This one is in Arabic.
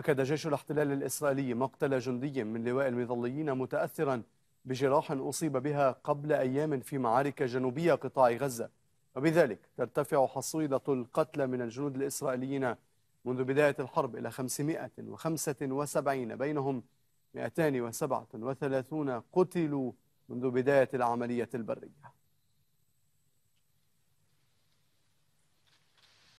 أكد جيش الاحتلال الإسرائيلي مقتل جندي من لواء المظليين متأثرا بجراح أصيب بها قبل أيام في معارك جنوبية قطاع غزة وبذلك ترتفع حصيلة القتلى من الجنود الإسرائيليين منذ بداية الحرب إلى 575 بينهم 237 قتلوا منذ بداية العملية البرية